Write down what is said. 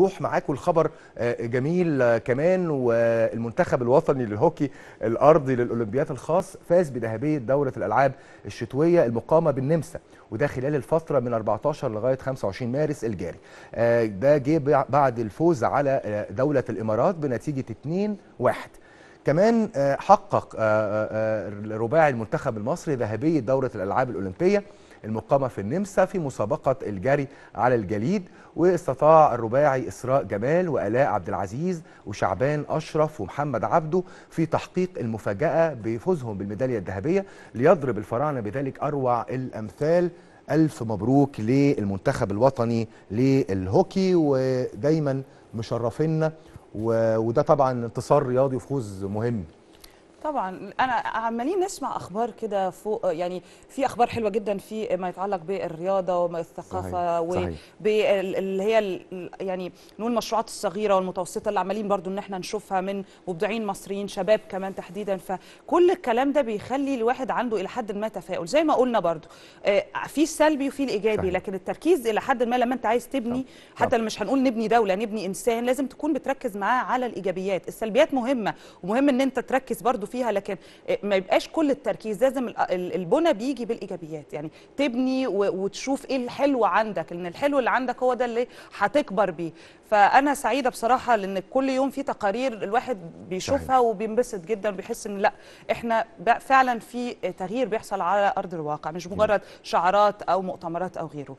روح معاك والخبر آه، جميل آه، كمان والمنتخب الوطني للهوكي الارضي للاولمبيات الخاص فاز بذهبيه دوره الالعاب الشتويه المقامه بالنمسا وده خلال الفتره من 14 لغايه 25 مارس الجاري آه، ده جه بعد الفوز على دوله الامارات بنتيجه 2-1 كمان حقق رباعي المنتخب المصري ذهبيه دوره الالعاب الاولمبيه المقامة في النمسا في مسابقة الجري على الجليد واستطاع الرباعي إسراء جمال وألاء عبد العزيز وشعبان أشرف ومحمد عبده في تحقيق المفاجأة بفوزهم بالميدالية الذهبية ليضرب الفراعنة بذلك أروع الأمثال ألف مبروك للمنتخب الوطني للهوكي ودايما مشرفينا وده طبعا انتصار رياضي وفوز مهم طبعا انا عمالين نسمع اخبار كده فوق يعني في اخبار حلوه جدا في ما يتعلق بالرياضه والثقافه وباللي هي يعني نقول المشروعات الصغيره والمتوسطه اللي عمالين برضو ان احنا نشوفها من مبدعين مصريين شباب كمان تحديدا فكل الكلام ده بيخلي الواحد عنده الى حد ما تفاؤل زي ما قلنا برضو آه، في السلبي وفي الايجابي صحيح. لكن التركيز الى حد ما لما انت عايز تبني صحيح. حتى مش هنقول نبني دوله نبني انسان لازم تكون بتركز معاه على الايجابيات السلبيات مهمه ومهم ان انت تركز برضو فيها لكن ما يبقاش كل التركيز لازم البنى بيجي بالايجابيات يعني تبني وتشوف ايه الحلو عندك لان الحلو اللي عندك هو ده اللي هتكبر بيه فانا سعيده بصراحه لان كل يوم في تقارير الواحد بيشوفها صحيح. وبينبسط جدا بيحس ان لا احنا فعلا في تغيير بيحصل على ارض الواقع مش مجرد شعارات او مؤتمرات او غيره